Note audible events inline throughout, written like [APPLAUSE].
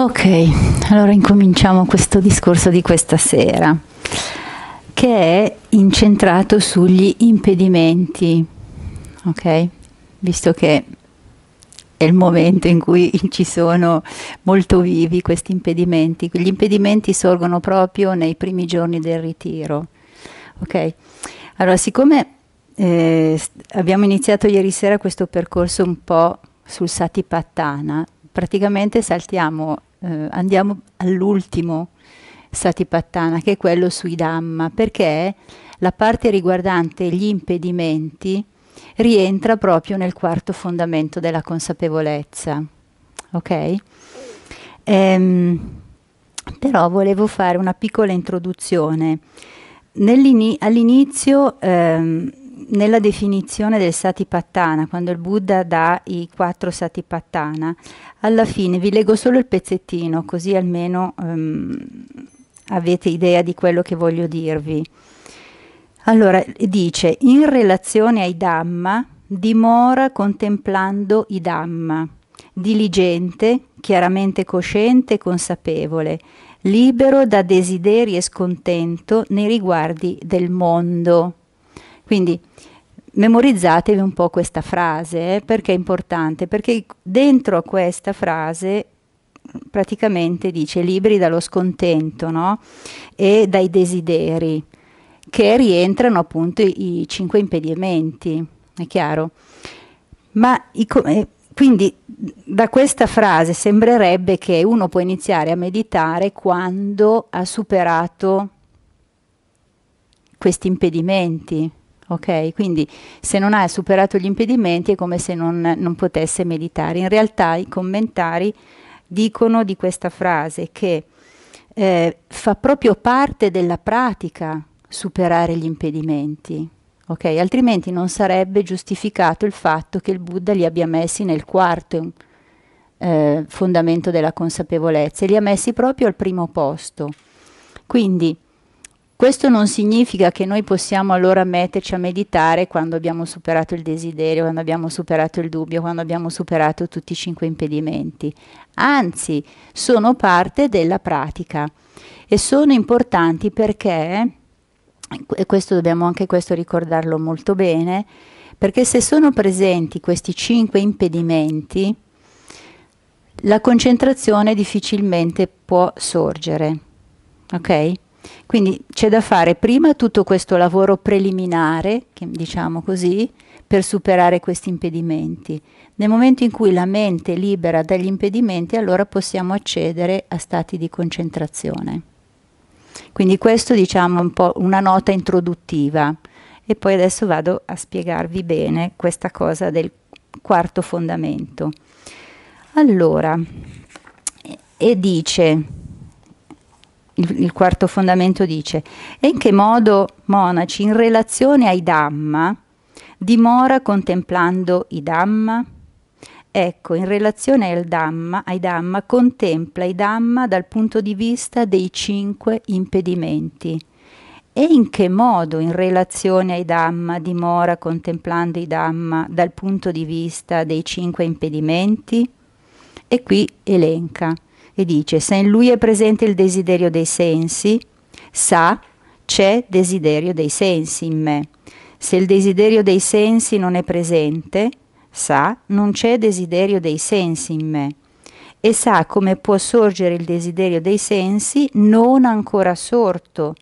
Ok, allora incominciamo questo discorso di questa sera, che è incentrato sugli impedimenti, ok? Visto che è il momento in cui ci sono molto vivi questi impedimenti. Gli impedimenti sorgono proprio nei primi giorni del ritiro. Ok? Allora, siccome eh, abbiamo iniziato ieri sera questo percorso un po' sul Satipattana, praticamente saltiamo eh, andiamo all'ultimo Satipattana, che è quello sui Dhamma, perché la parte riguardante gli impedimenti rientra proprio nel quarto fondamento della consapevolezza. Ok? Ehm, però volevo fare una piccola introduzione. All'inizio ehm, nella definizione del Satipattana, quando il Buddha dà i quattro Satipattana, alla fine vi leggo solo il pezzettino, così almeno um, avete idea di quello che voglio dirvi. Allora, dice, in relazione ai Dhamma, dimora contemplando i Dhamma, diligente, chiaramente cosciente e consapevole, libero da desideri e scontento nei riguardi del mondo. Quindi memorizzatevi un po' questa frase eh, perché è importante, perché dentro a questa frase mm, praticamente dice liberi dallo scontento no? e dai desideri che rientrano appunto i, i cinque impedimenti, è chiaro? Ma i, eh, quindi mm, da questa frase sembrerebbe che uno può iniziare a meditare quando ha superato questi impedimenti, ok? Quindi se non ha superato gli impedimenti è come se non, non potesse meditare. In realtà i commentari dicono di questa frase che eh, fa proprio parte della pratica superare gli impedimenti, ok? Altrimenti non sarebbe giustificato il fatto che il Buddha li abbia messi nel quarto eh, fondamento della consapevolezza, e li ha messi proprio al primo posto. Quindi questo non significa che noi possiamo allora metterci a meditare quando abbiamo superato il desiderio, quando abbiamo superato il dubbio, quando abbiamo superato tutti i cinque impedimenti. Anzi, sono parte della pratica e sono importanti perché, e questo dobbiamo anche questo ricordarlo molto bene, perché se sono presenti questi cinque impedimenti, la concentrazione difficilmente può sorgere. Ok? Quindi c'è da fare prima tutto questo lavoro preliminare, che, diciamo così, per superare questi impedimenti. Nel momento in cui la mente è libera dagli impedimenti, allora possiamo accedere a stati di concentrazione. Quindi questo diciamo un po' una nota introduttiva e poi adesso vado a spiegarvi bene questa cosa del quarto fondamento. Allora, e dice il, il quarto fondamento dice, e in che modo monaci in relazione ai Dhamma dimora contemplando i Dhamma? Ecco, in relazione al Dhamma, ai Dhamma, contempla i Dhamma dal punto di vista dei cinque impedimenti. E in che modo in relazione ai Dhamma dimora contemplando i Dhamma dal punto di vista dei cinque impedimenti? E qui elenca e dice se in lui è presente il desiderio dei sensi, sa c'è desiderio dei sensi in me. Se il desiderio dei sensi non è presente, sa non c'è desiderio dei sensi in me e sa come può sorgere il desiderio dei sensi non ancora sorto,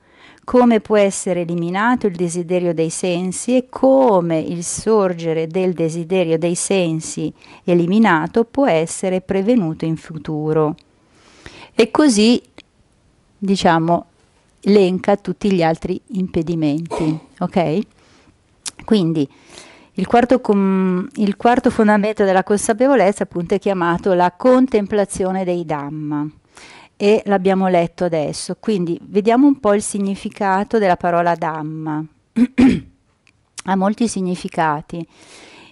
come può essere eliminato il desiderio dei sensi e come il sorgere del desiderio dei sensi eliminato può essere prevenuto in futuro e così diciamo elenca tutti gli altri impedimenti ok quindi il quarto, com- il quarto fondamento della consapevolezza appunto è chiamato la contemplazione dei Dhamma e l'abbiamo letto adesso quindi vediamo un po' il significato della parola Dhamma [CLEARS THROAT] ha molti significati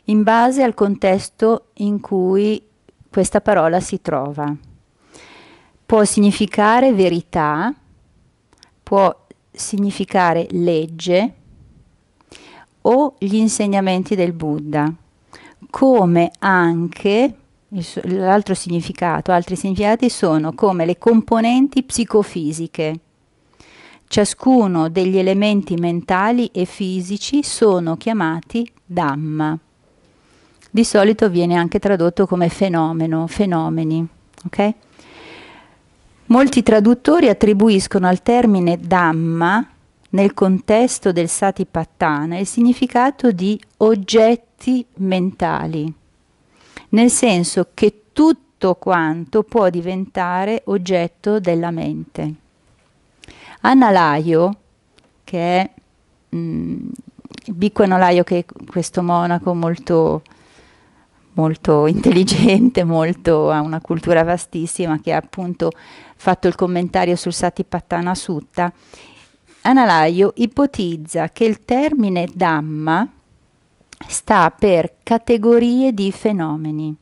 in base al contesto in cui questa parola si trova può significare verità, può significare legge o gli insegnamenti del Buddha, come anche l'altro significato, altri significati sono come le componenti psicofisiche. Ciascuno degli elementi mentali e fisici sono chiamati Dhamma. Di solito viene anche tradotto come fenomeno, fenomeni, ok? Molti traduttori attribuiscono al termine Dhamma nel contesto del Satipattana il significato di oggetti mentali, nel senso che tutto quanto può diventare oggetto della mente. Analaio, che è mh, mm, Bicco Analayo, che è questo monaco molto molto intelligente, molto, ha una cultura vastissima che ha appunto fatto il commentario sul Satipattana Sutta, Analaio ipotizza che il termine Dhamma sta per categorie di fenomeni,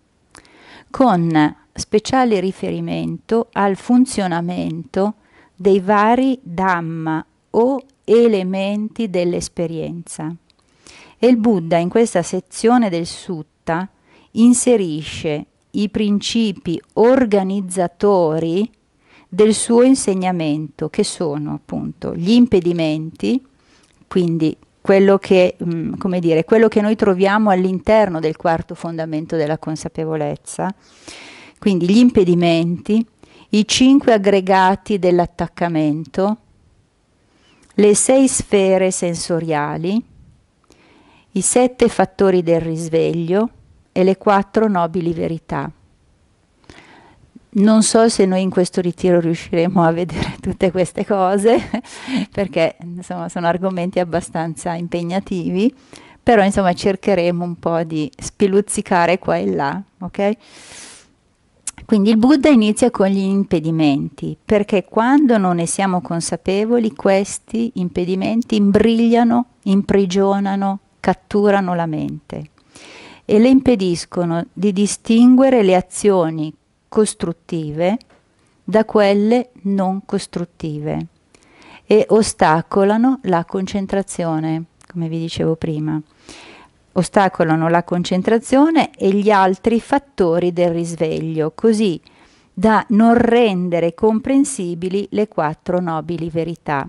con speciale riferimento al funzionamento dei vari Dhamma o elementi dell'esperienza. E il Buddha in questa sezione del Sutta inserisce i principi organizzatori del suo insegnamento, che sono appunto gli impedimenti, quindi quello che, mh, mm, come dire, quello che noi troviamo all'interno del quarto fondamento della consapevolezza, quindi gli impedimenti, i cinque aggregati dell'attaccamento, le sei sfere sensoriali, i sette fattori del risveglio e le quattro nobili verità. Non so se noi in questo ritiro riusciremo a vedere [LAUGHS] tutte queste cose, [LAUGHS] perché insomma, sono argomenti abbastanza impegnativi, però insomma cercheremo un po' di spiluzzicare qua e là, ok? Quindi il Buddha inizia con gli impedimenti, perché quando non ne siamo consapevoli, questi impedimenti imbrigliano, imprigionano, catturano la mente e le impediscono di distinguere le azioni costruttive da quelle non costruttive e ostacolano la concentrazione, come vi dicevo prima. Ostacolano la concentrazione e gli altri fattori del risveglio, così da non rendere comprensibili le quattro nobili verità.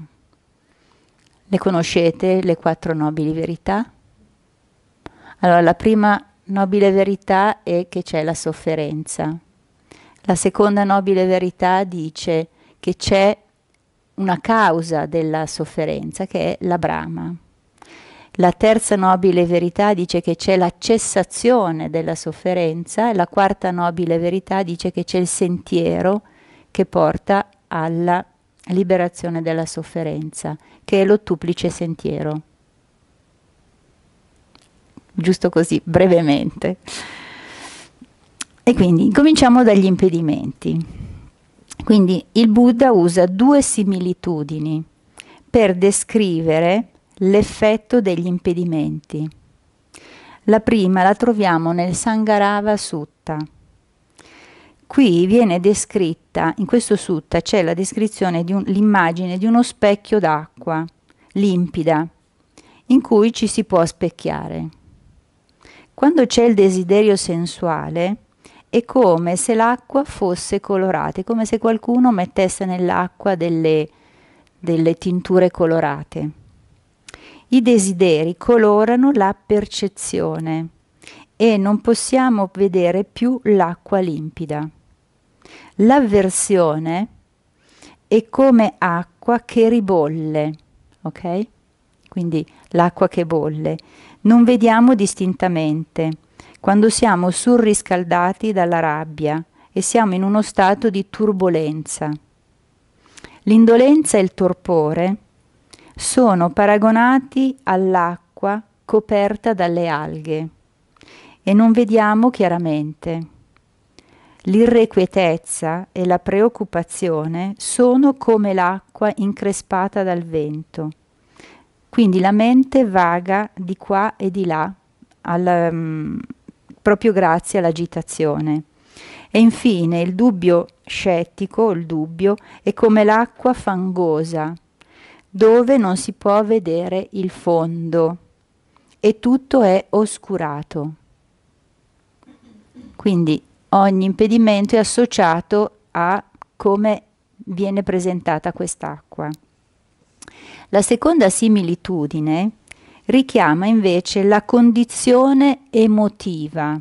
Le conoscete le quattro nobili verità? Allora, la prima nobile verità è che c'è la sofferenza. La seconda nobile verità dice che c'è una causa della sofferenza che è la Brahma. La terza nobile verità dice che c'è la cessazione della sofferenza e la quarta nobile verità dice che c'è il sentiero che porta alla liberazione della sofferenza, che è l'ottuplice sentiero. Giusto così, brevemente. E quindi cominciamo dagli impedimenti. Quindi il Buddha usa due similitudini per descrivere l'effetto degli impedimenti. La prima la troviamo nel Sangharava Sutta. Qui viene descritta, in questo sutta c'è la descrizione di un, l'immagine di uno specchio d'acqua limpida in cui ci si può specchiare. Quando c'è il desiderio sensuale, è come se l'acqua fosse colorata, è come se qualcuno mettesse nell'acqua delle, delle tinture colorate. I desideri colorano la percezione e non possiamo vedere più l'acqua limpida. L'avversione è come acqua che ribolle, ok? Quindi l'acqua che bolle. Non vediamo distintamente quando siamo surriscaldati dalla rabbia e siamo in uno stato di turbolenza. L'indolenza e il torpore sono paragonati all'acqua coperta dalle alghe e non vediamo chiaramente. L'irrequietezza e la preoccupazione sono come l'acqua increspata dal vento. Quindi la mente vaga di qua e di là, alla, um, mm, proprio grazie all'agitazione. E infine il dubbio scettico, il dubbio, è come l'acqua fangosa, dove non si può vedere il fondo e tutto è oscurato. Quindi ogni impedimento è associato a come viene presentata quest'acqua. La seconda similitudine richiama invece la condizione emotiva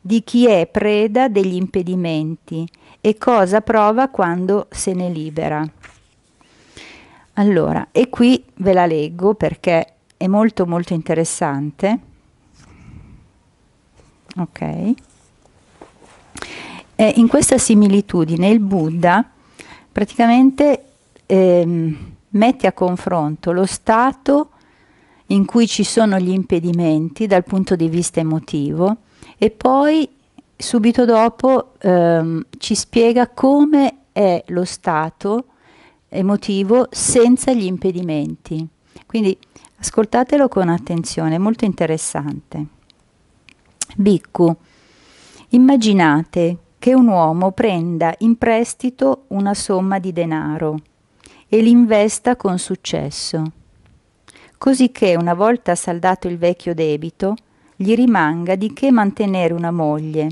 di chi è preda degli impedimenti e cosa prova quando se ne libera. Allora, e qui ve la leggo perché è molto molto interessante. Ok. E eh, in questa similitudine il Buddha praticamente ehm, mette a confronto lo stato in cui ci sono gli impedimenti dal punto di vista emotivo e poi subito dopo ehm, ci spiega come è lo stato emotivo senza gli impedimenti. Quindi ascoltatelo con attenzione, è molto interessante. Biccu, immaginate che un uomo prenda in prestito una somma di denaro e l'investa con successo cosicché una volta saldato il vecchio debito, gli rimanga di che mantenere una moglie.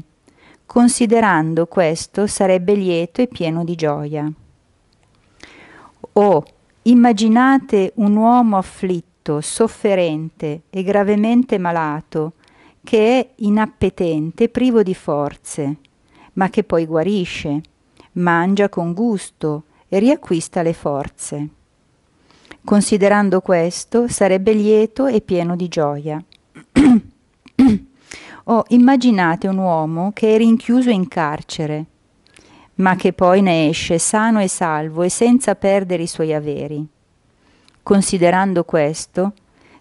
Considerando questo sarebbe lieto e pieno di gioia. O oh, immaginate un uomo afflitto, sofferente e gravemente malato, che è inappetente, privo di forze, ma che poi guarisce, mangia con gusto e riacquista le forze. Considerando questo, sarebbe lieto e pieno di gioia. o [CLEARS THROAT] oh, immaginate un uomo che è rinchiuso in carcere, ma che poi ne esce sano e salvo e senza perdere i suoi averi. Considerando questo,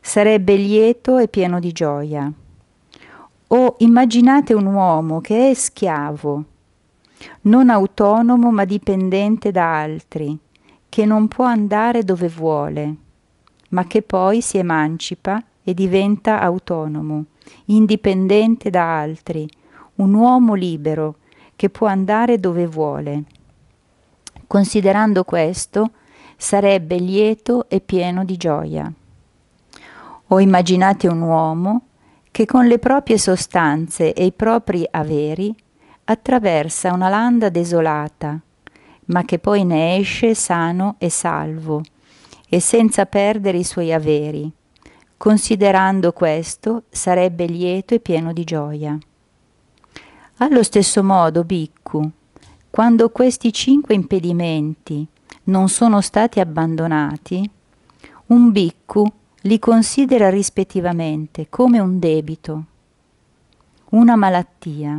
sarebbe lieto e pieno di gioia. O oh, immaginate un uomo che è schiavo, non autonomo ma dipendente da altri, che non può andare dove vuole, ma che poi si emancipa e diventa autonomo, indipendente da altri, un uomo libero che può andare dove vuole. Considerando questo, sarebbe lieto e pieno di gioia. O immaginate un uomo che con le proprie sostanze e i propri averi attraversa una landa desolata, ma che poi ne esce sano e salvo, e senza perdere i suoi averi. Considerando questo, sarebbe lieto e pieno di gioia. Allo stesso modo, Bhikkhu, quando questi cinque impedimenti non sono stati abbandonati, un Bhikkhu li considera rispettivamente come un debito, una malattia,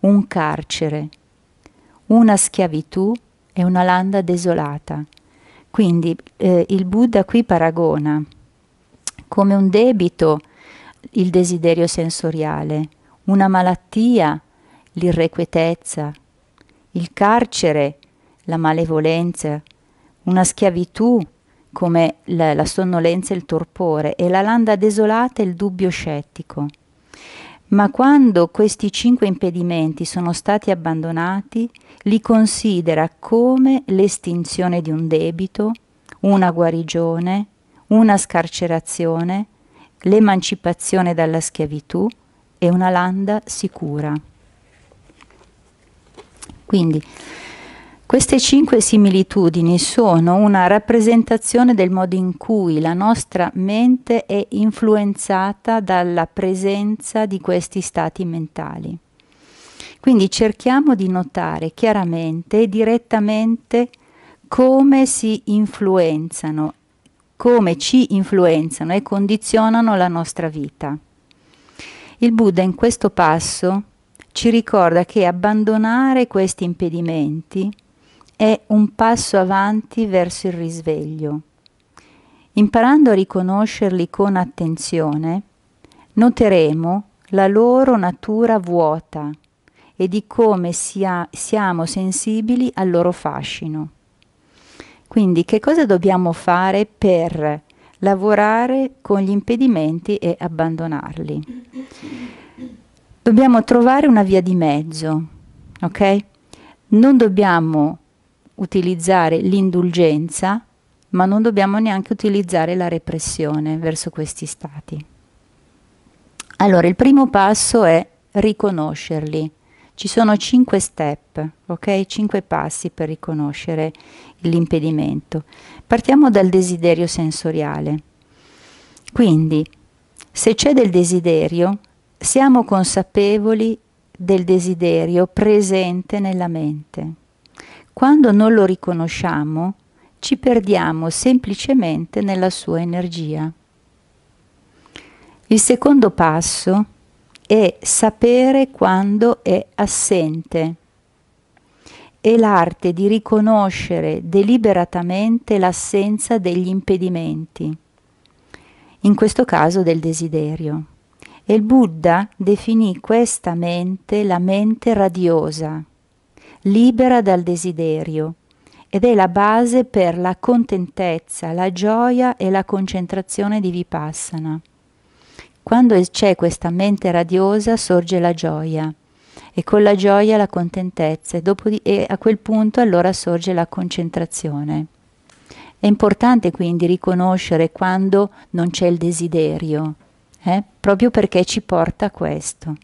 un carcere, una schiavitù e una landa desolata. Quindi eh, il Buddha qui paragona come un debito il desiderio sensoriale, una malattia l'irrequietezza, il carcere la malevolenza, una schiavitù come la, la sonnolenza e il torpore e la landa desolata il dubbio scettico. Ma quando questi cinque impedimenti sono stati abbandonati, li considera come l'estinzione di un debito, una guarigione, una scarcerazione, l'emancipazione dalla schiavitù e una landa sicura. Quindi queste cinque similitudini sono una rappresentazione del modo in cui la nostra mente è influenzata dalla presenza di questi stati mentali. Quindi cerchiamo di notare chiaramente e direttamente come si influenzano, come ci influenzano e condizionano la nostra vita. Il Buddha in questo passo ci ricorda che abbandonare questi impedimenti è un passo avanti verso il risveglio. Imparando a riconoscerli con attenzione, noteremo la loro natura vuota e di come sia, siamo sensibili al loro fascino. Quindi che cosa dobbiamo fare per lavorare con gli impedimenti e abbandonarli? Dobbiamo trovare una via di mezzo, ok? Non dobbiamo utilizzare l'indulgenza, ma non dobbiamo neanche utilizzare la repressione verso questi stati. Allora, il primo passo è riconoscerli. Ci sono cinque step, ok? Cinque passi per riconoscere l'impedimento. Partiamo dal desiderio sensoriale. Quindi, se c'è del desiderio, siamo consapevoli del desiderio presente nella mente. Quando non lo riconosciamo, ci perdiamo semplicemente nella sua energia. Il secondo passo è sapere quando è assente. È l'arte di riconoscere deliberatamente l'assenza degli impedimenti, in questo caso del desiderio. E il Buddha definì questa mente la mente radiosa libera dal desiderio ed è la base per la contentezza, la gioia e la concentrazione di vipassana. Quando c'è questa mente radiosa sorge la gioia e con la gioia la contentezza e, di, e a quel punto allora sorge la concentrazione. È importante quindi riconoscere quando non c'è il desiderio, eh? proprio perché ci porta a questo.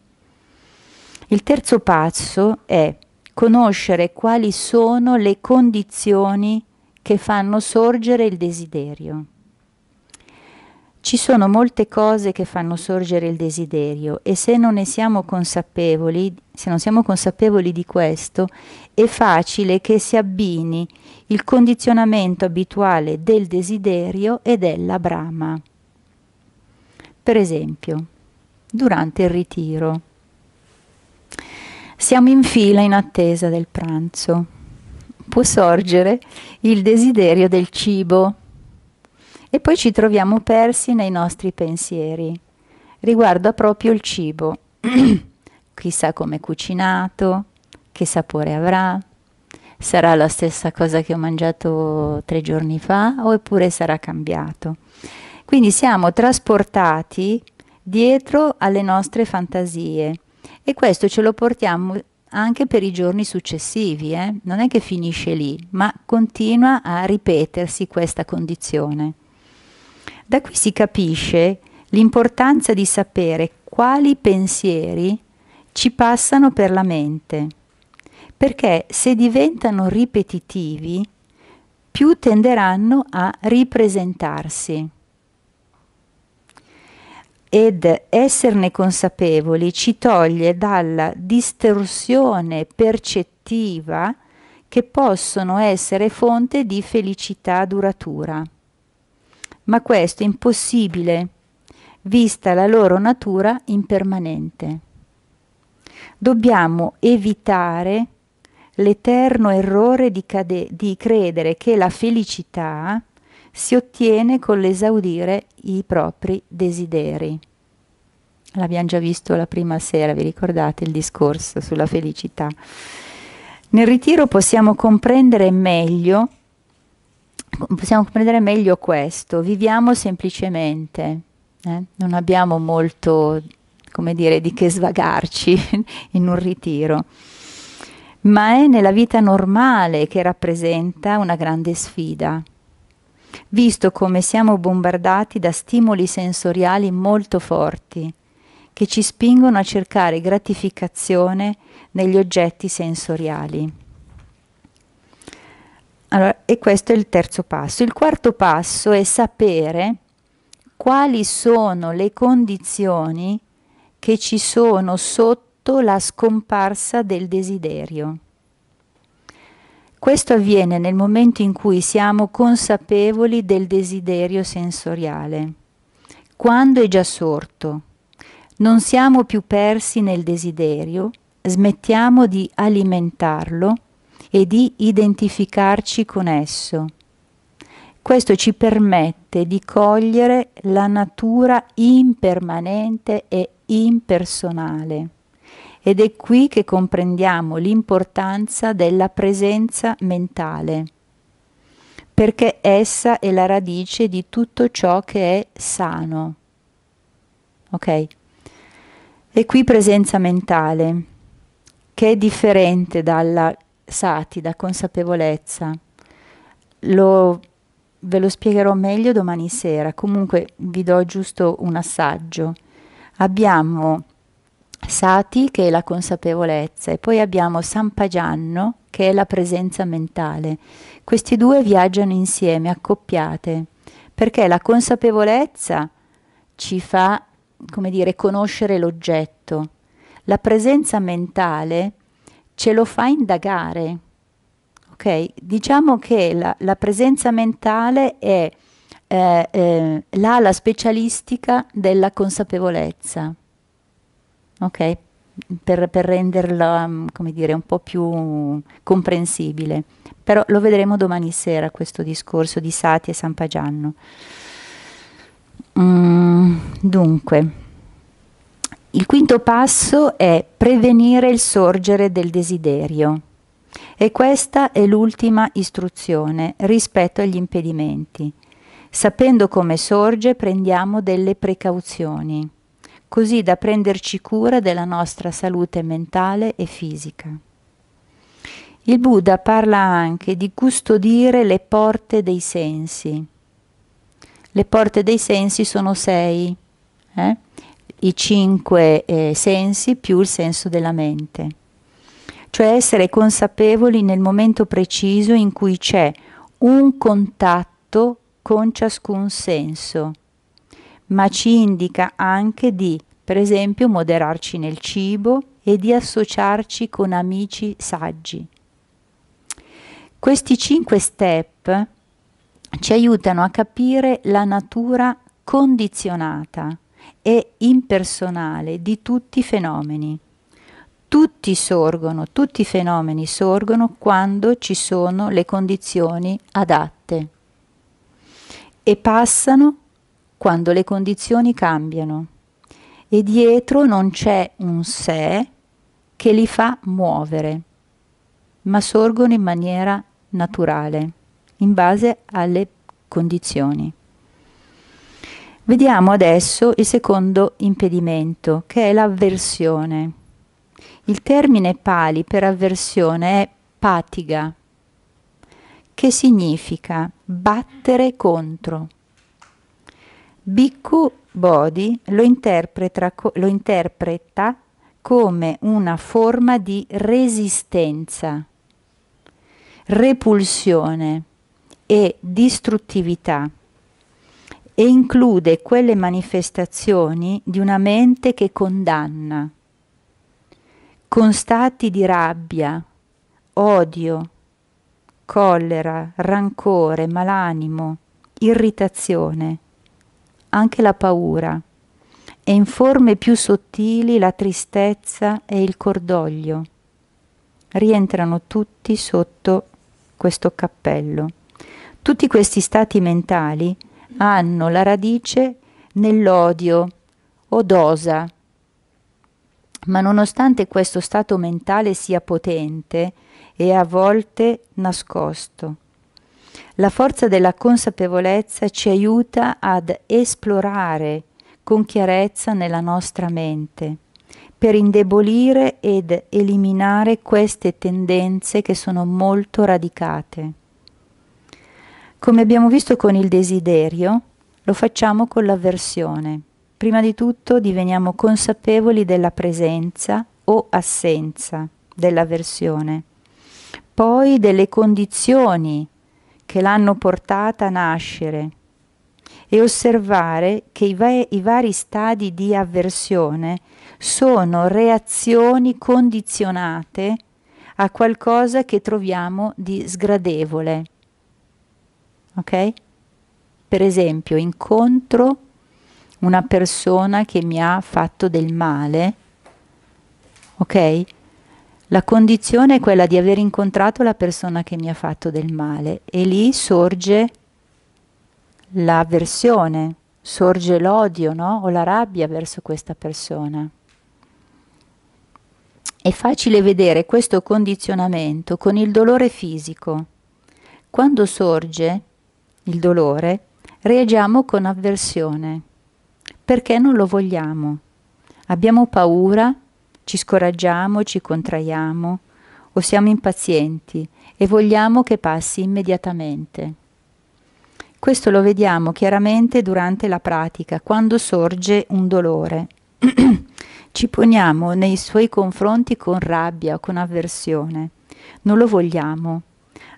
Il terzo passo è conoscere quali sono le condizioni che fanno sorgere il desiderio. Ci sono molte cose che fanno sorgere il desiderio e se non ne siamo consapevoli, se non siamo consapevoli di questo, è facile che si abbini il condizionamento abituale del desiderio e della brama. Per esempio, durante il ritiro siamo in fila in attesa del pranzo. Può sorgere il desiderio del cibo e poi ci troviamo persi nei nostri pensieri riguardo proprio il cibo. [CLEARS THROAT] Chissà come cucinato, che sapore avrà, sarà la stessa cosa che ho mangiato tre giorni fa oppure sarà cambiato. Quindi siamo trasportati dietro alle nostre fantasie e questo ce lo portiamo anche per i giorni successivi, eh? non è che finisce lì, ma continua a ripetersi questa condizione. Da qui si capisce l'importanza di sapere quali pensieri ci passano per la mente, perché se diventano ripetitivi, più tenderanno a ripresentarsi ed esserne consapevoli ci toglie dalla distorsione percettiva che possono essere fonte di felicità duratura. Ma questo è impossibile, vista la loro natura impermanente. Dobbiamo evitare l'eterno errore di, cade- di credere che la felicità, si ottiene con l'esaudire i propri desideri. L'abbiamo già visto la prima sera, vi ricordate il discorso sulla felicità. Nel ritiro possiamo comprendere meglio, possiamo comprendere meglio questo, viviamo semplicemente, eh? non abbiamo molto, come dire, di che svagarci [LAUGHS] in un ritiro, ma è nella vita normale che rappresenta una grande sfida visto come siamo bombardati da stimoli sensoriali molto forti, che ci spingono a cercare gratificazione negli oggetti sensoriali. Allora, e questo è il terzo passo. Il quarto passo è sapere quali sono le condizioni che ci sono sotto la scomparsa del desiderio. Questo avviene nel momento in cui siamo consapevoli del desiderio sensoriale, quando è già sorto. Non siamo più persi nel desiderio, smettiamo di alimentarlo e di identificarci con esso. Questo ci permette di cogliere la natura impermanente e impersonale ed è qui che comprendiamo l'importanza della presenza mentale, perché essa è la radice di tutto ciò che è sano. Ok? E qui presenza mentale, che è differente dalla sati, da consapevolezza. Lo, ve lo spiegherò meglio domani sera, comunque vi do giusto un assaggio. Abbiamo Sati che è la consapevolezza e poi abbiamo Sampajanno, che è la presenza mentale. Questi due viaggiano insieme, accoppiate, perché la consapevolezza ci fa, come dire, conoscere l'oggetto. La presenza mentale ce lo fa indagare. Okay? Diciamo che la, la, presenza mentale è eh, eh, l'ala specialistica della consapevolezza ok? Per, per renderla, mm, come dire, un po' più comprensibile. Però lo vedremo domani sera questo discorso di Sati e San Pagianno. Mm, dunque, il quinto passo è prevenire il sorgere del desiderio. E questa è l'ultima istruzione rispetto agli impedimenti. Sapendo come sorge prendiamo delle precauzioni così da prenderci cura della nostra salute mentale e fisica. Il Buddha parla anche di custodire le porte dei sensi. Le porte dei sensi sono sei, eh? i cinque eh, sensi più il senso della mente, cioè essere consapevoli nel momento preciso in cui c'è un contatto con ciascun senso ma ci indica anche di, per esempio, moderarci nel cibo e di associarci con amici saggi. Questi cinque step ci aiutano a capire la natura condizionata e impersonale di tutti i fenomeni. Tutti sorgono, tutti i fenomeni sorgono quando ci sono le condizioni adatte e passano quando le condizioni cambiano e dietro non c'è un sé che li fa muovere, ma sorgono in maniera naturale, in base alle condizioni. Vediamo adesso il secondo impedimento, che è l'avversione. Il termine pali per avversione è patiga, che significa battere contro. Bhikkhu Bodhi lo interpreta, lo interpreta come una forma di resistenza, repulsione e distruttività e include quelle manifestazioni di una mente che condanna, con stati di rabbia, odio, collera, rancore, malanimo, irritazione, anche la paura e in forme più sottili la tristezza e il cordoglio. Rientrano tutti sotto questo cappello. Tutti questi stati mentali hanno la radice nell'odio o d'osa. Ma nonostante questo stato mentale sia potente, è a volte nascosto la forza della consapevolezza ci aiuta ad esplorare con chiarezza nella nostra mente per indebolire ed eliminare queste tendenze che sono molto radicate. Come abbiamo visto con il desiderio, lo facciamo con l'avversione. Prima di tutto diveniamo consapevoli della presenza o assenza dell'avversione, poi delle condizioni che l'hanno portata a nascere e osservare che i, va i, vari stadi di avversione sono reazioni condizionate a qualcosa che troviamo di sgradevole. Ok? Per esempio, incontro una persona che mi ha fatto del male, ok? La condizione è quella di aver incontrato la persona che mi ha fatto del male e lì sorge l'avversione, sorge l'odio no? o la rabbia verso questa persona. È facile vedere questo condizionamento con il dolore fisico. Quando sorge il dolore, reagiamo con avversione, perché non lo vogliamo. Abbiamo paura ci scoraggiamo, ci contraiamo o siamo impazienti e vogliamo che passi immediatamente. Questo lo vediamo chiaramente durante la pratica, quando sorge un dolore. [CLEARS THROAT] Ci poniamo nei suoi confronti con rabbia o con avversione. Non lo vogliamo.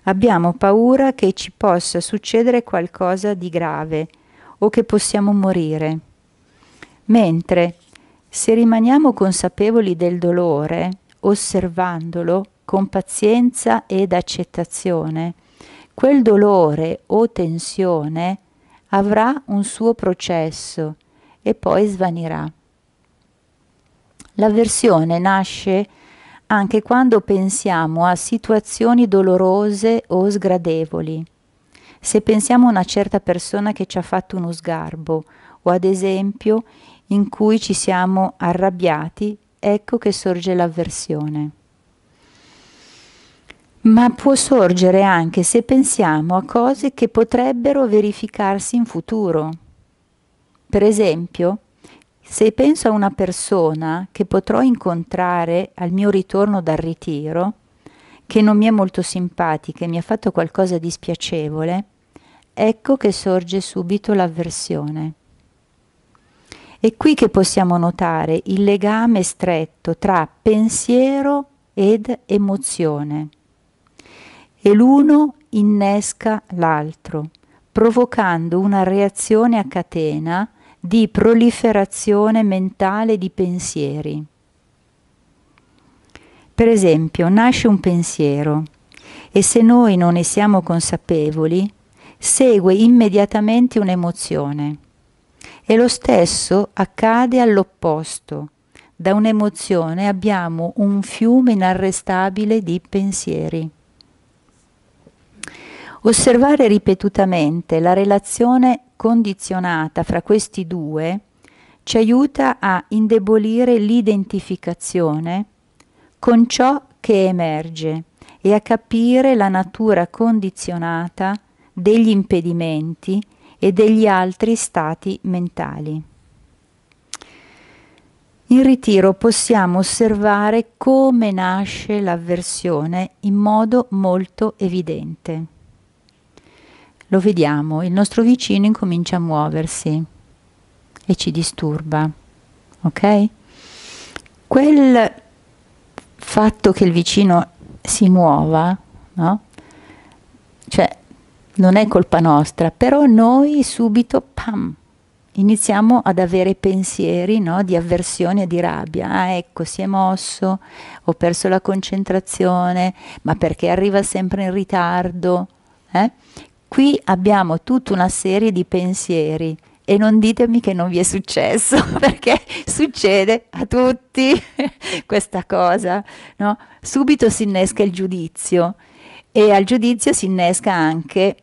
Abbiamo paura che ci possa succedere qualcosa di grave o che possiamo morire. Mentre se rimaniamo consapevoli del dolore, osservandolo con pazienza ed accettazione, quel dolore o tensione avrà un suo processo e poi svanirà. L'avversione nasce anche quando pensiamo a situazioni dolorose o sgradevoli. Se pensiamo a una certa persona che ci ha fatto uno sgarbo o ad esempio in cui ci siamo arrabbiati, ecco che sorge l'avversione. Ma può sorgere anche se pensiamo a cose che potrebbero verificarsi in futuro. Per esempio, se penso a una persona che potrò incontrare al mio ritorno dal ritiro, che non mi è molto simpatica e mi ha fatto qualcosa di spiacevole, ecco che sorge subito l'avversione. È qui che possiamo notare il legame stretto tra pensiero ed emozione. E l'uno innesca l'altro, provocando una reazione a catena di proliferazione mentale di pensieri. Per esempio, nasce un pensiero e se noi non ne siamo consapevoli, segue immediatamente un'emozione e lo stesso accade all'opposto. Da un'emozione abbiamo un fiume inarrestabile di pensieri. Osservare ripetutamente la relazione condizionata fra questi due ci aiuta a indebolire l'identificazione con ciò che emerge e a capire la natura condizionata degli impedimenti e degli altri stati mentali. In ritiro possiamo osservare come nasce l'avversione in modo molto evidente. Lo vediamo, il nostro vicino incomincia a muoversi e ci disturba, ok? Quel fatto che il vicino si muova, no? Cioè, non è colpa nostra, però noi subito, pam, iniziamo ad avere pensieri no? di avversione e di rabbia. Ah, ecco, si è mosso, ho perso la concentrazione, ma perché arriva sempre in ritardo? Eh? Qui abbiamo tutta una serie di pensieri e non ditemi che non vi è successo, [LAUGHS] perché succede a tutti [LAUGHS] questa cosa. No? Subito si innesca il giudizio e al giudizio si innesca anche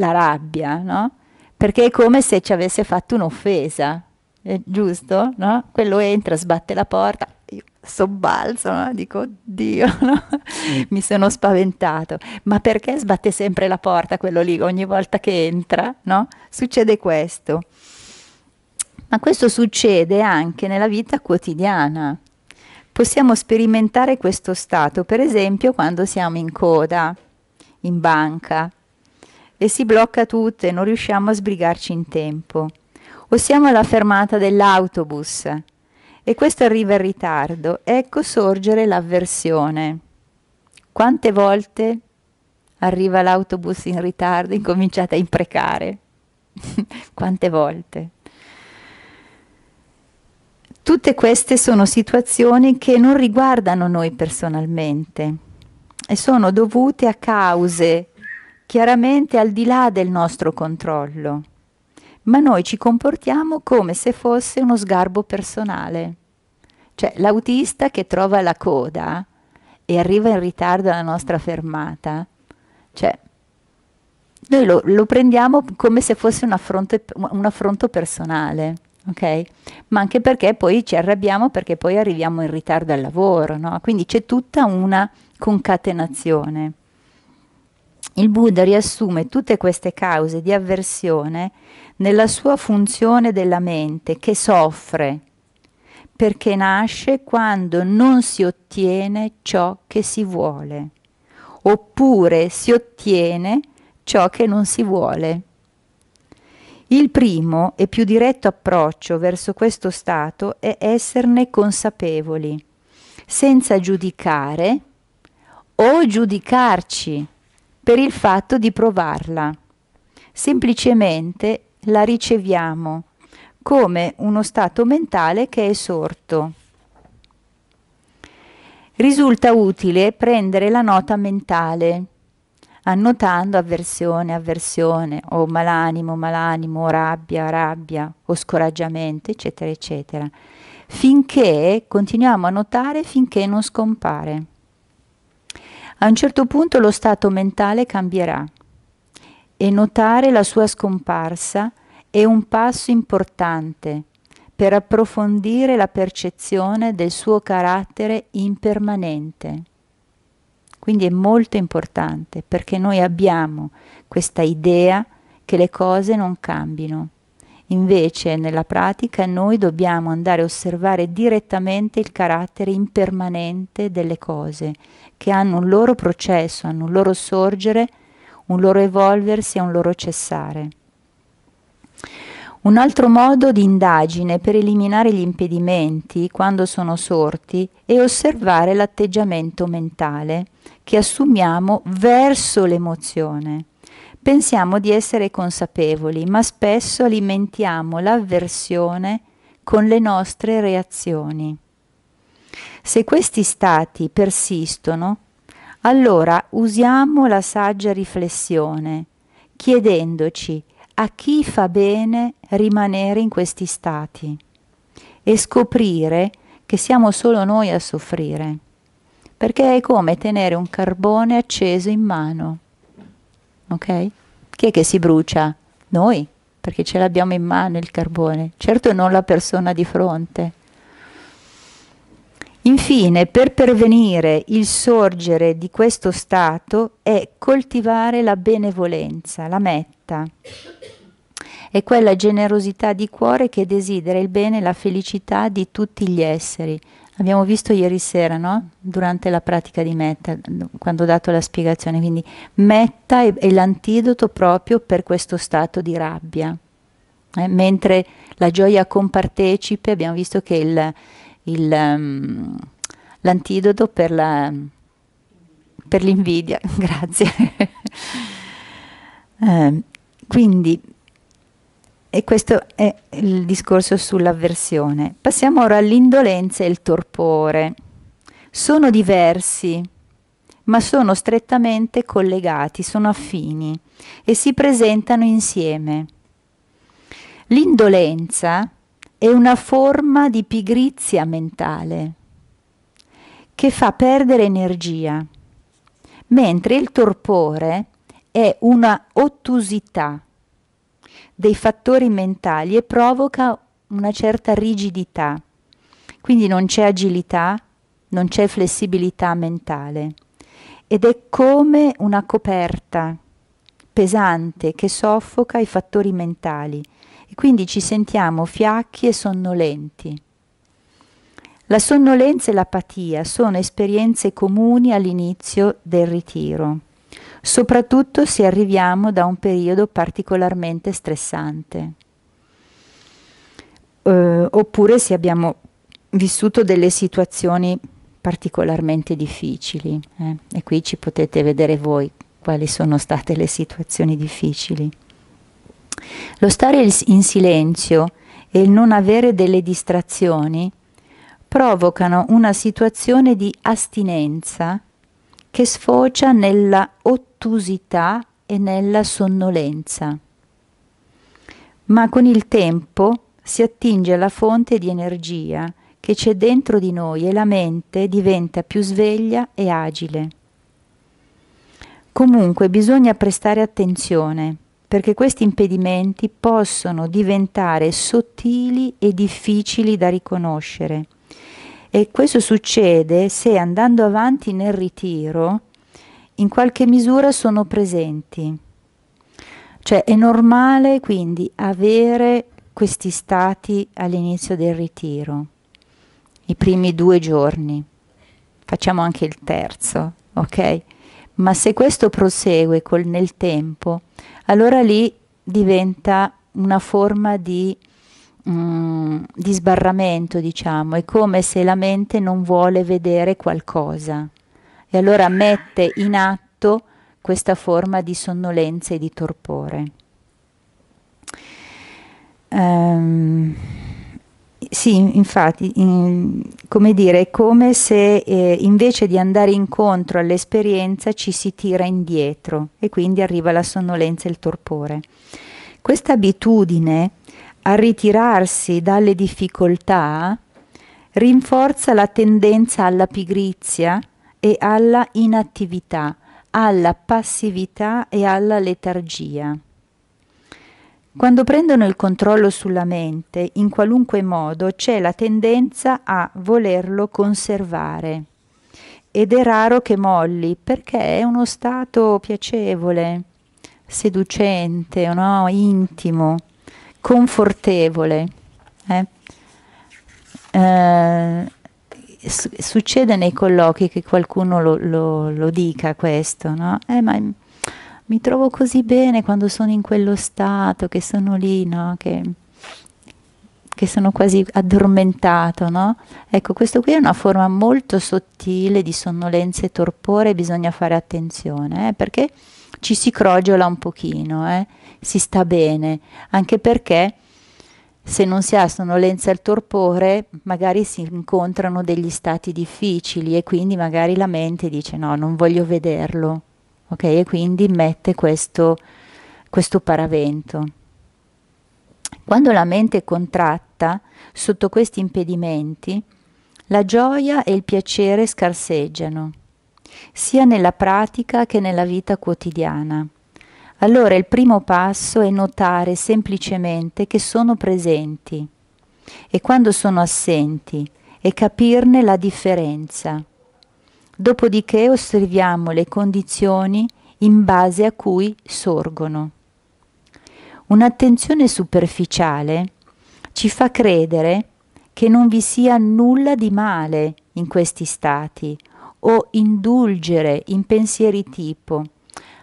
la rabbia, no? Perché è come se ci avesse fatto un'offesa, eh, giusto? No? Quello entra, sbatte la porta, io sobbalzo, no? dico oddio, [LAUGHS] no? Mm. mi sono spaventato. Ma perché sbatte sempre la porta quello lì ogni volta che entra? No? Succede questo. Ma questo succede anche nella vita quotidiana. Possiamo sperimentare questo stato, per esempio, quando siamo in coda, in banca, e si blocca tutto e non riusciamo a sbrigarci in tempo. O siamo alla fermata dell'autobus e questo arriva in ritardo, ecco sorgere l'avversione. Quante volte arriva l'autobus in ritardo, incominciate a imprecare? [LAUGHS] Quante volte? Tutte queste sono situazioni che non riguardano noi personalmente e sono dovute a cause chiaramente al di là del nostro controllo, ma noi ci comportiamo come se fosse uno sgarbo personale. Cioè l'autista che trova la coda e arriva in ritardo alla nostra fermata, cioè noi lo, lo prendiamo come se fosse un, affronte, un affronto personale. Okay? Ma anche perché poi ci arrabbiamo perché poi arriviamo in ritardo al lavoro, no? Quindi c'è tutta una concatenazione. Il Buddha riassume tutte queste cause di avversione nella sua funzione della mente che soffre, perché nasce quando non si ottiene ciò che si vuole, oppure si ottiene ciò che non si vuole. Il primo e più diretto approccio verso questo stato è esserne consapevoli, senza giudicare o giudicarci per il fatto di provarla. Semplicemente la riceviamo come uno stato mentale che è sorto. Risulta utile prendere la nota mentale, annotando avversione, avversione, o malanimo, malanimo, rabbia, rabbia, o scoraggiamento, eccetera, eccetera, finché continuiamo a notare finché non scompare. A un certo punto lo stato mentale cambierà e notare la sua scomparsa è un passo importante per approfondire la percezione del suo carattere impermanente. Quindi è molto importante perché noi abbiamo questa idea che le cose non cambino. Invece nella pratica noi dobbiamo andare a osservare direttamente il carattere impermanente delle cose che hanno un loro processo, hanno un loro sorgere, un loro evolversi e un loro cessare. Un altro modo di indagine per eliminare gli impedimenti quando sono sorti è osservare l'atteggiamento mentale che assumiamo verso l'emozione. Pensiamo di essere consapevoli, ma spesso alimentiamo l'avversione con le nostre reazioni. Se questi stati persistono, allora usiamo la saggia riflessione, chiedendoci a chi fa bene rimanere in questi stati e scoprire che siamo solo noi a soffrire, perché è come tenere un carbone acceso in mano. Ok? Chi è che si brucia? Noi, perché ce l'abbiamo in mano il carbone, certo non la persona di fronte. Infine, per pervenire il sorgere di questo stato è coltivare la benevolenza, la metta. È quella generosità di cuore che desidera il bene e la felicità di tutti gli esseri. Abbiamo visto ieri sera, no? durante la pratica di metta, quando ho dato la spiegazione, quindi metta è, è l'antidoto proprio per questo stato di rabbia. Eh? Mentre la gioia compartecipe, abbiamo visto che il, il, um, l'antidoto per, la, per l'invidia. [LAUGHS] Grazie. [LAUGHS] eh, quindi, e questo è il discorso sull'avversione. Passiamo ora all'indolenza e il torpore. Sono diversi, ma sono strettamente collegati, sono affini e si presentano insieme. L'indolenza è una forma di pigrizia mentale che fa perdere energia, mentre il torpore è una ottusità dei fattori mentali e provoca una certa rigidità. Quindi non c'è agilità, non c'è flessibilità mentale ed è come una coperta pesante che soffoca i fattori mentali e quindi ci sentiamo fiacchi e sonnolenti. La sonnolenza e l'apatia sono esperienze comuni all'inizio del ritiro, soprattutto se arriviamo da un periodo particolarmente stressante, eh, oppure se abbiamo vissuto delle situazioni particolarmente difficili. Eh? E qui ci potete vedere voi quali sono state le situazioni difficili. Lo stare in silenzio e il non avere delle distrazioni provocano una situazione di astinenza che sfocia nella ottusità e nella sonnolenza. Ma con il tempo si attinge alla fonte di energia che c'è dentro di noi e la mente diventa più sveglia e agile. Comunque bisogna prestare attenzione perché questi impedimenti possono diventare sottili e difficili da riconoscere. E questo succede se andando avanti nel ritiro in qualche misura sono presenti. Cioè è normale quindi avere questi stati all'inizio del ritiro, i primi due giorni, facciamo anche il terzo, ok? Ma se questo prosegue col, nel tempo, allora lì diventa una forma di, mm, di sbarramento, diciamo, è come se la mente non vuole vedere qualcosa e allora mette in atto questa forma di sonnolenza e di torpore. Um, sì, infatti, in, come dire, è come se eh, invece di andare incontro all'esperienza ci si tira indietro e quindi arriva la sonnolenza e il torpore. Questa abitudine a ritirarsi dalle difficoltà rinforza la tendenza alla pigrizia e alla inattività, alla passività e alla letargia. Quando prendono il controllo sulla mente, in qualunque modo, c'è la tendenza a volerlo conservare. Ed è raro che molli, perché è uno stato piacevole, seducente, no? intimo, confortevole. Eh? Eh, succede nei colloqui che qualcuno lo, lo, lo dica questo, no? Eh, ma mi trovo così bene quando sono in quello stato, che sono lì, no? che, che sono quasi addormentato. No? Ecco, questo qui è una forma molto sottile di sonnolenza e torpore, bisogna fare attenzione, eh? perché ci si crogiola un pochino, eh? si sta bene, anche perché se non si ha sonnolenza e torpore, magari si incontrano degli stati difficili e quindi magari la mente dice no, non voglio vederlo ok? E quindi mette questo, questo paravento. Quando la mente è contratta sotto questi impedimenti, la gioia e il piacere scarseggiano, sia nella pratica che nella vita quotidiana. Allora il primo passo è notare semplicemente che sono presenti e quando sono assenti e capirne la differenza dopodiché osserviamo le condizioni in base a cui sorgono. Un'attenzione superficiale ci fa credere che non vi sia nulla di male in questi stati o indulgere in pensieri tipo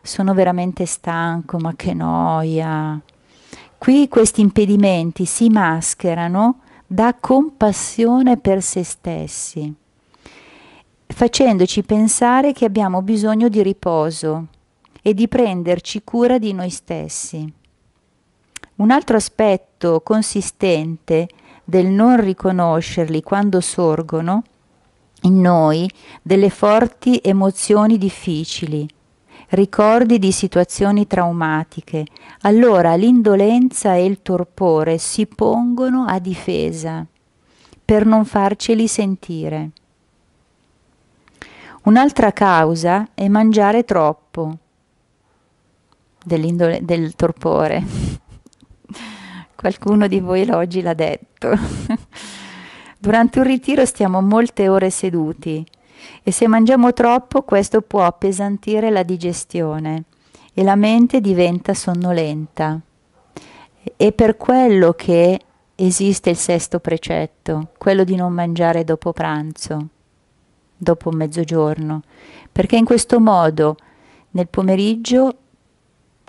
sono veramente stanco, ma che noia. Qui questi impedimenti si mascherano da compassione per se stessi facendoci pensare che abbiamo bisogno di riposo e di prenderci cura di noi stessi. Un altro aspetto consistente del non riconoscerli quando sorgono in noi delle forti emozioni difficili, ricordi di situazioni traumatiche, allora l'indolenza e il torpore si pongono a difesa per non farceli sentire. Un'altra causa è mangiare troppo dell'indole del torpore. [LAUGHS] Qualcuno di voi oggi l'ha detto. [LAUGHS] Durante un ritiro stiamo molte ore seduti e se mangiamo troppo questo può appesantire la digestione e la mente diventa sonnolenta. È per quello che esiste il sesto precetto, quello di non mangiare dopo pranzo dopo mezzogiorno, perché in questo modo nel pomeriggio,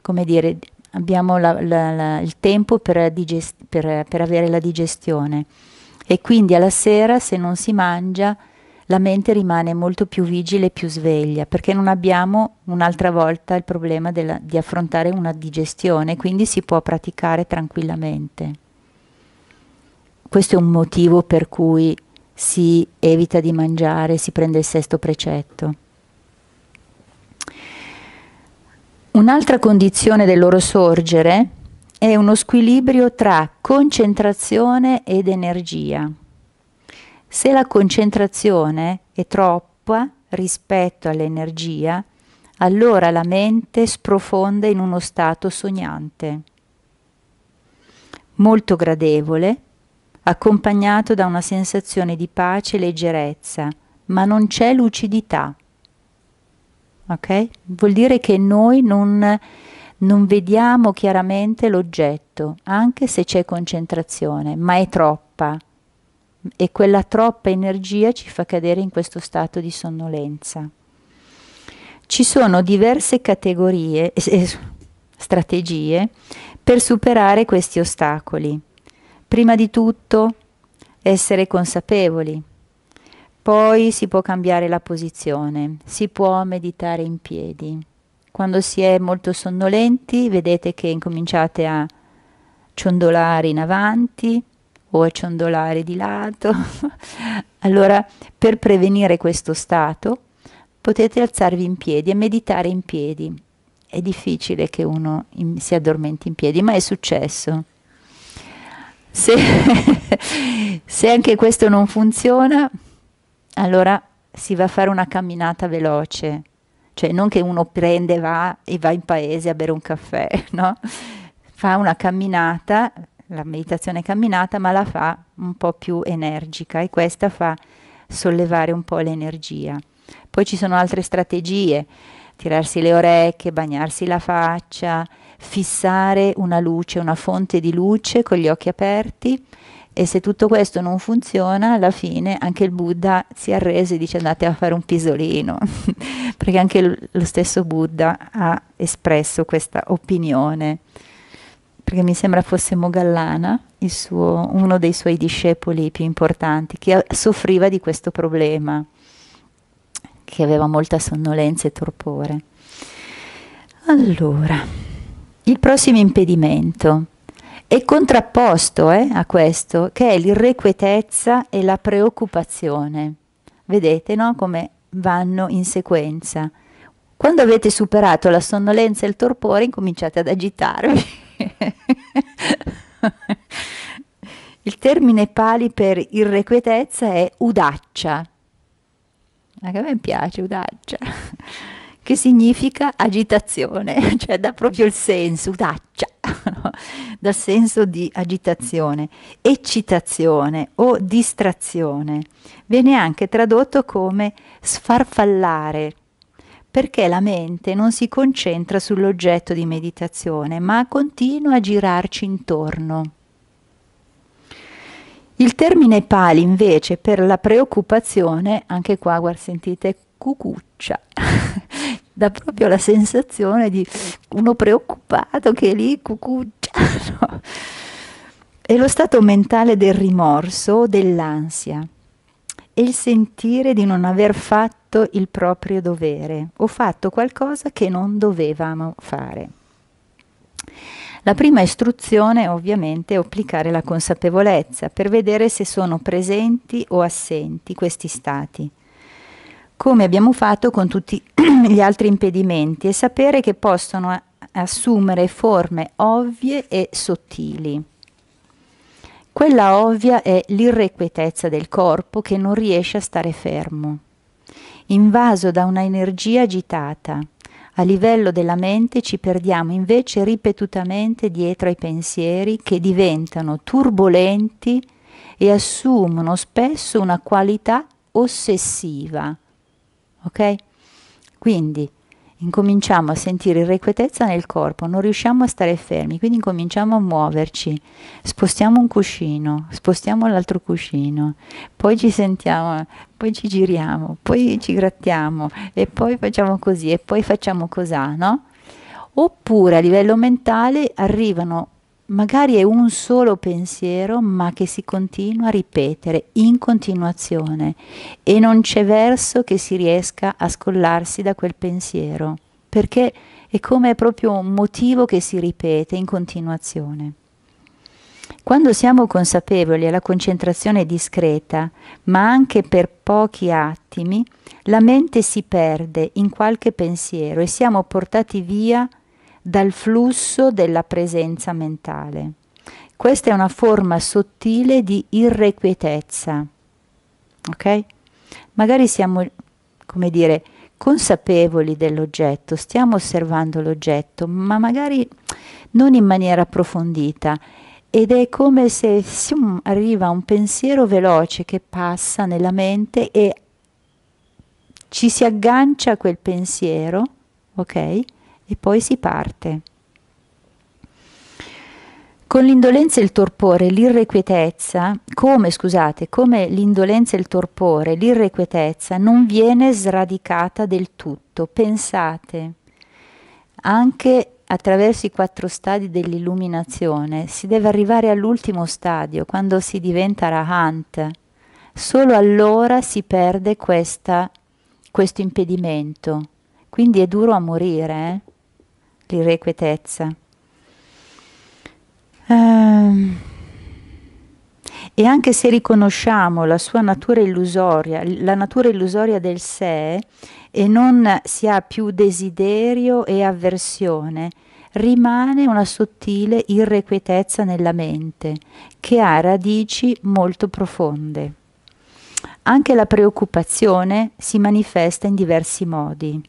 come dire, abbiamo la, la, la, il tempo per, digest- per, per avere la digestione e quindi alla sera se non si mangia la mente rimane molto più vigile e più sveglia perché non abbiamo un'altra volta il problema della, di affrontare una digestione, quindi si può praticare tranquillamente. Questo è un motivo per cui si evita di mangiare, si prende il sesto precetto. Un'altra condizione del loro sorgere è uno squilibrio tra concentrazione ed energia. Se la concentrazione è troppa rispetto all'energia, allora la mente sprofonda in uno stato sognante, molto gradevole, accompagnato da una sensazione di pace e leggerezza, ma non c'è lucidità. Ok? Vuol dire che noi non, non vediamo chiaramente l'oggetto, anche se c'è concentrazione, ma è troppa e quella troppa energia ci fa cadere in questo stato di sonnolenza. Ci sono diverse categorie, eh, strategie per superare questi ostacoli. Prima di tutto essere consapevoli, poi si può cambiare la posizione, si può meditare in piedi. Quando si è molto sonnolenti vedete che incominciate a ciondolare in avanti o a ciondolare di lato. [LAUGHS] allora, per prevenire questo stato, potete alzarvi in piedi e meditare in piedi. È difficile che uno in, si addormenti in piedi, ma è successo. Se, [LAUGHS] se anche questo non funziona, allora si va a fare una camminata veloce, cioè non che uno prende va e va in paese a bere un caffè, [LAUGHS] no? Fa una camminata, la meditazione camminata, ma la fa un po' più energica e questa fa sollevare un po' l'energia. Poi ci sono altre strategie, tirarsi le orecchie, bagnarsi la faccia, fissare una luce, una fonte di luce con gli occhi aperti e se tutto questo non funziona, alla fine anche il Buddha si arrese e dice andate a fare un pisolino, [LAUGHS] perché anche lo stesso Buddha ha espresso questa opinione, perché mi sembra fosse Mogallana, suo, uno dei suoi discepoli più importanti, che soffriva di questo problema, che aveva molta sonnolenza e torpore. Allora. Il prossimo impedimento è contrapposto eh, a questo, che è l'irrequietezza e la preoccupazione. Vedete no? come vanno in sequenza. Quando avete superato la sonnolenza e il torpore, incominciate ad agitarvi. [LAUGHS] il termine pali per irrequietezza è udaccia. Ma A me piace udaccia che significa agitazione, [LAUGHS] cioè dà proprio il senso, taccia, dal senso di agitazione, eccitazione o distrazione. Viene anche tradotto come sfarfallare, perché la mente non si concentra sull'oggetto di meditazione, ma continua a girarci intorno. Il termine pali invece per la preoccupazione, anche qua guarda, sentite cucuccia. [LAUGHS] Dà proprio la sensazione di uno preoccupato che è lì cucuccia. [LAUGHS] No? È lo stato mentale del rimorso dell'ansia. È il sentire di non aver fatto il proprio dovere o fatto qualcosa che non dovevamo fare. La prima istruzione ovviamente è applicare la consapevolezza per vedere se sono presenti o assenti questi stati come abbiamo fatto con tutti [CLEARS THROAT] gli altri impedimenti e sapere che possono eh, assumere forme ovvie e sottili. Quella ovvia è l'irrequietezza del corpo che non riesce a stare fermo, invaso da una energia agitata. A livello della mente ci perdiamo invece ripetutamente dietro ai pensieri che diventano turbolenti e assumono spesso una qualità ossessiva ok? Quindi incominciamo a sentire irrequietezza nel corpo, non riusciamo a stare fermi, quindi incominciamo a muoverci, spostiamo un cuscino, spostiamo l'altro cuscino, poi ci sentiamo, poi ci giriamo, poi ci grattiamo e poi facciamo così e poi facciamo cos'ha, no? Oppure a livello mentale arrivano magari è un solo pensiero, ma che si continua a ripetere in continuazione e non c'è verso che si riesca a scollarsi da quel pensiero, perché è come proprio un motivo che si ripete in continuazione. Quando siamo consapevoli alla concentrazione discreta, ma anche per pochi attimi, la mente si perde in qualche pensiero e siamo portati via dal flusso della presenza mentale. Questa è una forma sottile di irrequietezza. Ok? Magari siamo, come dire, consapevoli dell'oggetto, stiamo osservando l'oggetto, ma magari non in maniera approfondita. Ed è come se sium, arriva un pensiero veloce che passa nella mente e ci si aggancia a quel pensiero, ok? e poi si parte. Con l'indolenza e il torpore, l'irrequietezza, come, scusate, come l'indolenza e il torpore, l'irrequietezza non viene sradicata del tutto. Pensate, anche attraverso i quattro stadi dell'illuminazione si deve arrivare all'ultimo stadio, quando si diventa Rahant. Solo allora si perde questa, questo impedimento. Quindi è duro a morire. Eh? l'irrequietezza. Ehm, e anche se riconosciamo la sua natura illusoria, la natura illusoria del sé, e non si ha più desiderio e avversione, rimane una sottile irrequietezza nella mente, che ha radici molto profonde. Anche la preoccupazione si manifesta in diversi modi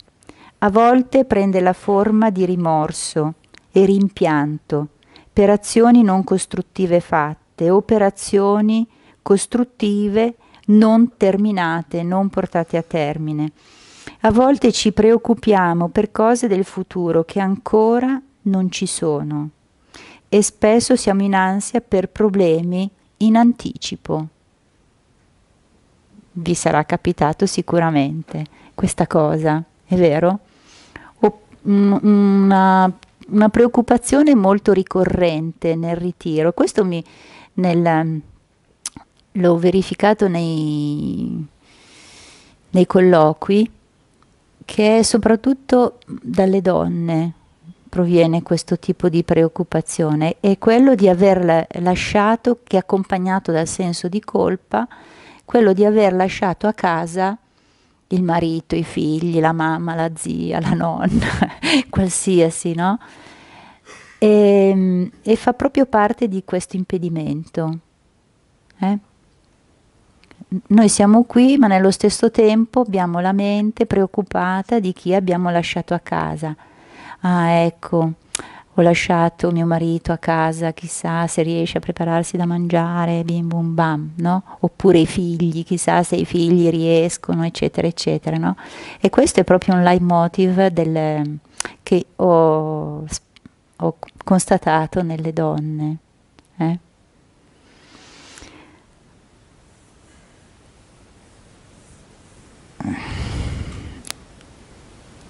a volte prende la forma di rimorso e rimpianto per azioni non costruttive fatte o per azioni costruttive non terminate, non portate a termine. A volte ci preoccupiamo per cose del futuro che ancora non ci sono e spesso siamo in ansia per problemi in anticipo. Vi sarà capitato sicuramente questa cosa, è vero? una, una preoccupazione molto ricorrente nel ritiro. Questo mi, nel, l'ho verificato nei, nei colloqui, che soprattutto dalle donne proviene questo tipo di preoccupazione, è quello di aver lasciato, che è accompagnato dal senso di colpa, quello di aver lasciato a casa il marito, i figli, la mamma, la zia, la nonna, [LAUGHS] qualsiasi, no? E, ehm, e, fa proprio parte di questo impedimento. Eh? Noi siamo qui, ma nello stesso tempo abbiamo la mente preoccupata di chi abbiamo lasciato a casa. Ah, ecco, ho lasciato mio marito a casa, chissà se riesce a prepararsi da mangiare, bim bum bam, no? Oppure i figli, chissà se i figli riescono, eccetera, eccetera, no? E questo è proprio un leitmotiv del, che ho, ho constatato nelle donne. Eh?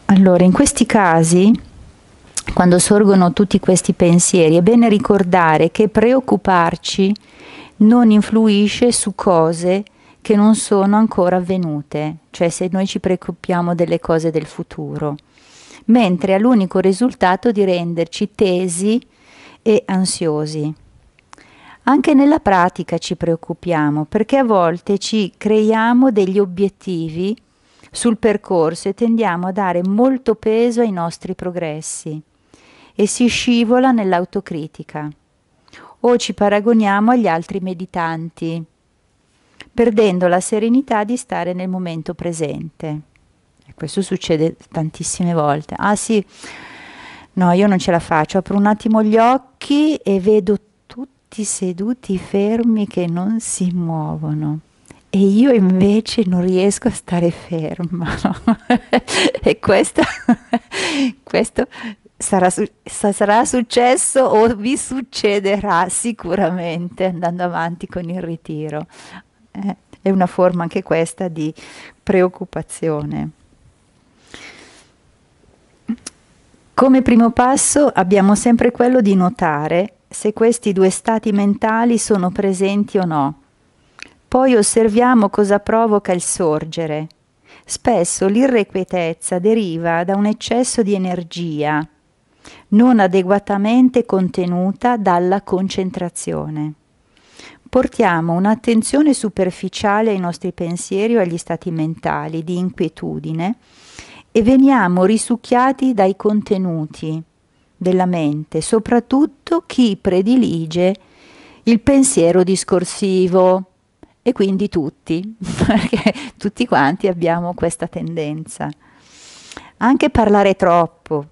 Allora, in questi casi quando sorgono tutti questi pensieri, è bene ricordare che preoccuparci non influisce su cose che non sono ancora avvenute, cioè se noi ci preoccupiamo delle cose del futuro, mentre ha l'unico risultato di renderci tesi e ansiosi. Anche nella pratica ci preoccupiamo perché a volte ci creiamo degli obiettivi sul percorso e tendiamo a dare molto peso ai nostri progressi e si scivola nell'autocritica o ci paragoniamo agli altri meditanti, perdendo la serenità di stare nel momento presente. E questo succede tantissime volte. Ah sì, no, io non ce la faccio, apro un attimo gli occhi e vedo tutti seduti fermi che non si muovono. E io invece non riesco a stare ferma. [LAUGHS] e [LAUGHS] questo, questo sarà, sarà successo o vi succederà sicuramente andando avanti con il ritiro. Eh, è una forma anche questa di preoccupazione. Come primo passo abbiamo sempre quello di notare se questi due stati mentali sono presenti o no. Poi osserviamo cosa provoca il sorgere. Spesso l'irrequietezza deriva da un eccesso di energia non adeguatamente contenuta dalla concentrazione. Portiamo un'attenzione superficiale ai nostri pensieri o agli stati mentali di inquietudine e veniamo risucchiati dai contenuti della mente, soprattutto chi predilige il pensiero discorsivo e quindi tutti, [LAUGHS] perché tutti quanti abbiamo questa tendenza. Anche parlare troppo,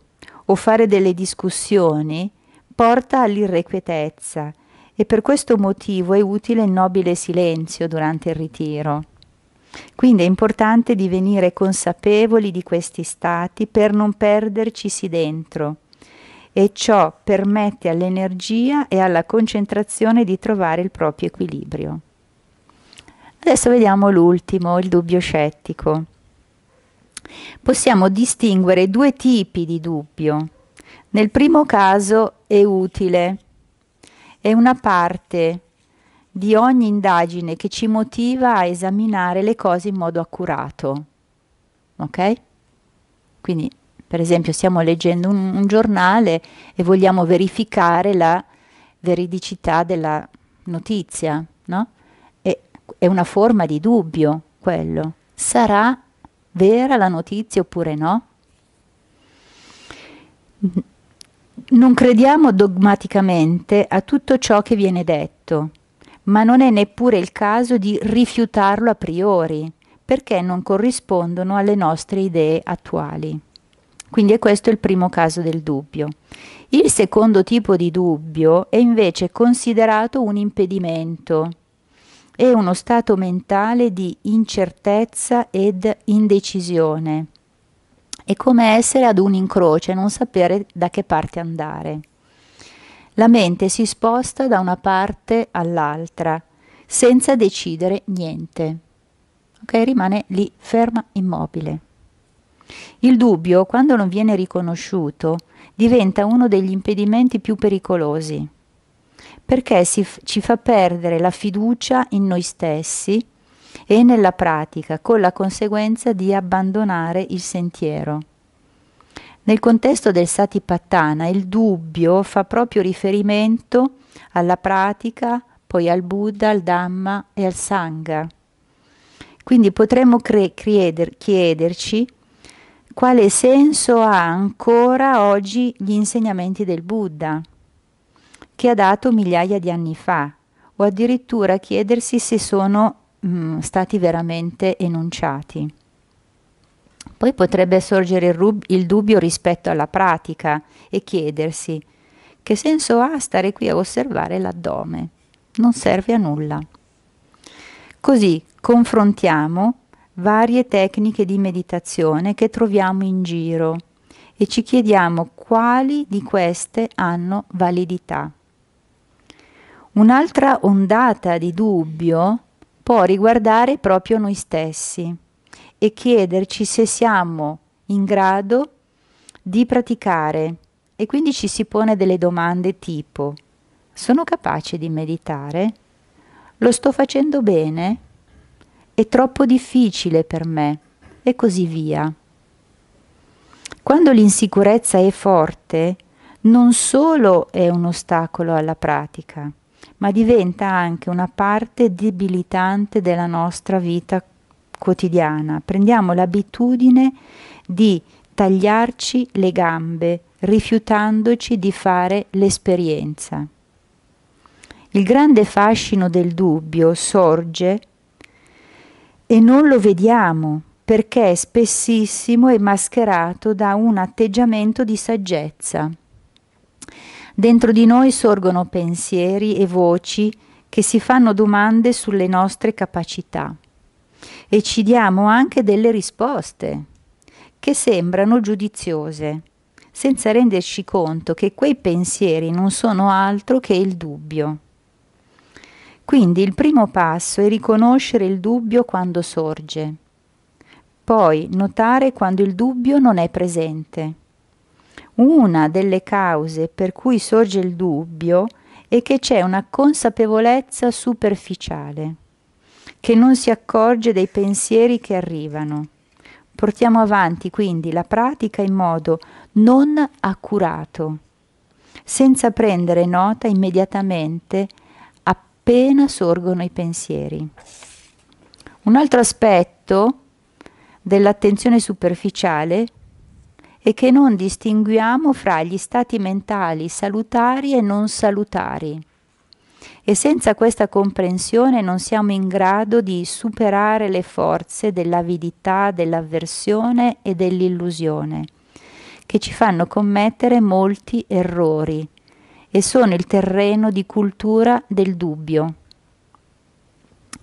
o fare delle discussioni porta all'irrequietezza e per questo motivo è utile il nobile silenzio durante il ritiro. Quindi è importante divenire consapevoli di questi stati per non perdercisi dentro e ciò permette all'energia e alla concentrazione di trovare il proprio equilibrio. Adesso vediamo l'ultimo, il dubbio scettico. Possiamo distinguere due tipi di dubbio. Nel primo caso è utile, è una parte di ogni indagine che ci motiva a esaminare le cose in modo accurato. Ok? Quindi, per esempio, stiamo leggendo un, un giornale e vogliamo verificare la veridicità della notizia, no? E, è una forma di dubbio quello. Sarà vera la notizia oppure no? Non crediamo dogmaticamente a tutto ciò che viene detto, ma non è neppure il caso di rifiutarlo a priori, perché non corrispondono alle nostre idee attuali. Quindi è questo il primo caso del dubbio. Il secondo tipo di dubbio è invece considerato un impedimento, è uno stato mentale di incertezza ed indecisione. È come essere ad un incrocio non sapere da che parte andare. La mente si sposta da una parte all'altra senza decidere niente. Okay? Rimane lì ferma, immobile. Il dubbio, quando non viene riconosciuto, diventa uno degli impedimenti più pericolosi perché si, ci fa perdere la fiducia in noi stessi e nella pratica, con la conseguenza di abbandonare il sentiero. Nel contesto del Satipattana il dubbio fa proprio riferimento alla pratica, poi al Buddha, al Dhamma e al Sangha. Quindi potremmo cre- chieder- chiederci quale senso ha ancora oggi gli insegnamenti del Buddha che ha dato migliaia di anni fa, o addirittura chiedersi se sono mh, mm, stati veramente enunciati. Poi potrebbe sorgere il, rub- il dubbio rispetto alla pratica e chiedersi che senso ha stare qui a osservare l'addome? Non serve a nulla. Così confrontiamo varie tecniche di meditazione che troviamo in giro e ci chiediamo quali di queste hanno validità. Un'altra ondata di dubbio può riguardare proprio noi stessi e chiederci se siamo in grado di praticare e quindi ci si pone delle domande tipo sono capace di meditare? Lo sto facendo bene? È troppo difficile per me? E così via. Quando l'insicurezza è forte, non solo è un ostacolo alla pratica, ma diventa anche una parte debilitante della nostra vita quotidiana. Prendiamo l'abitudine di tagliarci le gambe, rifiutandoci di fare l'esperienza. Il grande fascino del dubbio sorge e non lo vediamo perché spessissimo è mascherato da un atteggiamento di saggezza. Dentro di noi sorgono pensieri e voci che si fanno domande sulle nostre capacità e ci diamo anche delle risposte che sembrano giudiziose, senza renderci conto che quei pensieri non sono altro che il dubbio. Quindi il primo passo è riconoscere il dubbio quando sorge, poi notare quando il dubbio non è presente una delle cause per cui sorge il dubbio è che c'è una consapevolezza superficiale, che non si accorge dei pensieri che arrivano. Portiamo avanti quindi la pratica in modo non accurato, senza prendere nota immediatamente appena sorgono i pensieri. Un altro aspetto dell'attenzione superficiale e che non distinguiamo fra gli stati mentali salutari e non salutari. E senza questa comprensione non siamo in grado di superare le forze dell'avidità, dell'avversione e dell'illusione, che ci fanno commettere molti errori e sono il terreno di cultura del dubbio.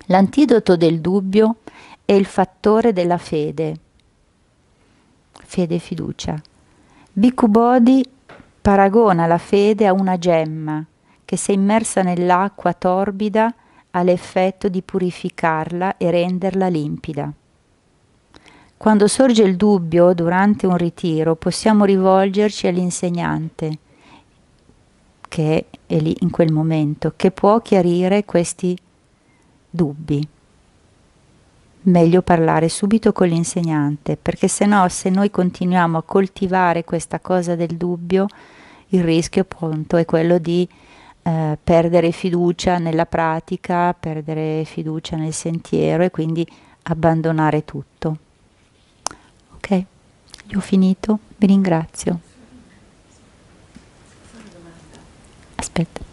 L'antidoto del dubbio è il fattore della fede fede e fiducia. Bhikkhu Bodhi paragona la fede a una gemma che se immersa nell'acqua torbida ha l'effetto di purificarla e renderla limpida. Quando sorge il dubbio durante un ritiro possiamo rivolgerci all'insegnante che è lì in quel momento, che può chiarire questi dubbi meglio parlare subito con l'insegnante, perché se no se noi continuiamo a coltivare questa cosa del dubbio, il rischio appunto è quello di eh, perdere fiducia nella pratica, perdere fiducia nel sentiero e quindi abbandonare tutto. Ok, io ho finito, vi ringrazio. Aspetta.